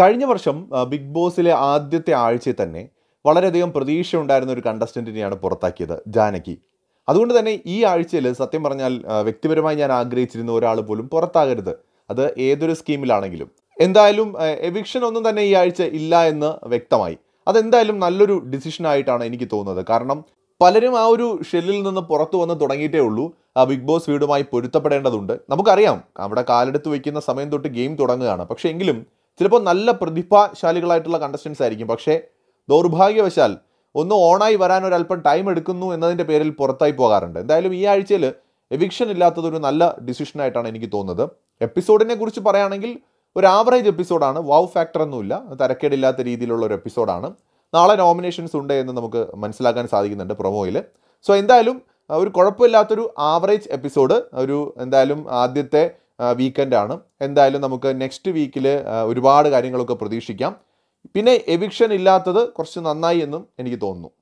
കഴിഞ്ഞ വർഷം ബിഗ് ബോസിലെ ആദ്യത്തെ ആഴ്ചയിൽ തന്നെ വളരെയധികം പ്രതീക്ഷ ഉണ്ടായിരുന്ന ഒരു കണ്ടസ്റ്റൻറ്റിനെയാണ് പുറത്താക്കിയത് ജാനകി അതുകൊണ്ട് തന്നെ ഈ ആഴ്ചയിൽ സത്യം പറഞ്ഞാൽ വ്യക്തിപരമായി ഞാൻ ആഗ്രഹിച്ചിരുന്ന ഒരാൾ പോലും പുറത്താകരുത് അത് ഏതൊരു സ്കീമിലാണെങ്കിലും എന്തായാലും എവിക്ഷൻ ഒന്നും തന്നെ ഈ ആഴ്ച ഇല്ല എന്ന് വ്യക്തമായി അതെന്തായാലും നല്ലൊരു ഡിസിഷനായിട്ടാണ് എനിക്ക് തോന്നുന്നത് കാരണം പലരും ആ ഒരു ഷെല്ലിൽ നിന്ന് പുറത്തു വന്ന് തുടങ്ങിയിട്ടേ ഉള്ളൂ ആ ബിഗ് ബോസ് വീടുമായി പൊരുത്തപ്പെടേണ്ടതുണ്ട് നമുക്കറിയാം അവിടെ കാലെടുത്ത് വയ്ക്കുന്ന സമയം തൊട്ട് ഗെയിം തുടങ്ങുകയാണ് പക്ഷേ എങ്കിലും ചിലപ്പോൾ നല്ല പ്രതിഭാശാലികളായിട്ടുള്ള കണ്ടസ്റ്റൻസ് ആയിരിക്കും പക്ഷേ ദൗർഭാഗ്യവശാൽ ഒന്ന് ഓണായി വരാൻ ഒരല്പം ടൈം എടുക്കുന്നു എന്നതിൻ്റെ പേരിൽ പുറത്തായി പോകാറുണ്ട് എന്തായാലും ഈ ആഴ്ചയിൽ എവിക്ഷൻ ഇല്ലാത്തതൊരു നല്ല ഡിസിഷനായിട്ടാണ് എനിക്ക് തോന്നുന്നത് എപ്പിസോഡിനെ കുറിച്ച് പറയുകയാണെങ്കിൽ ഒരു ആവറേജ് എപ്പിസോഡാണ് വാവ് ഫാക്ടർ ഒന്നുമില്ല തരക്കേടില്ലാത്ത രീതിയിലുള്ള ഒരു എപ്പിസോഡാണ് നാളെ നോമിനേഷൻസ് ഉണ്ട് എന്ന് നമുക്ക് മനസ്സിലാക്കാൻ സാധിക്കുന്നുണ്ട് പ്രൊമോയിൽ സോ എന്തായാലും ഒരു കുഴപ്പമില്ലാത്തൊരു ആവറേജ് എപ്പിസോഡ് ഒരു എന്തായാലും ആദ്യത്തെ വീക്കെൻഡാണ് എന്തായാലും നമുക്ക് നെക്സ്റ്റ് വീക്കിൽ ഒരുപാട് കാര്യങ്ങളൊക്കെ പ്രതീക്ഷിക്കാം പിന്നെ എവിക്ഷൻ ഇല്ലാത്തത് കുറച്ച് നന്നായി എന്നും എനിക്ക് തോന്നുന്നു